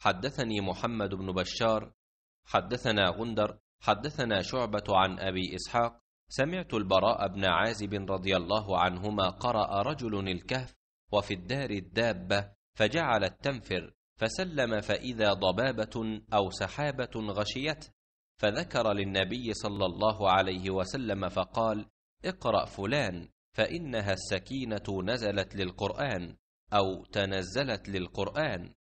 حدثني محمد بن بشار حدثنا غندر حدثنا شعبة عن أبي إسحاق سمعت البراء بن عازب رضي الله عنهما قرأ رجل الكهف وفي الدار الدابة فجعلت تنفر فسلم فإذا ضبابة أو سحابة غشيته فذكر للنبي صلى الله عليه وسلم فقال اقرأ فلان فإنها السكينة نزلت للقرآن أو تنزلت للقرآن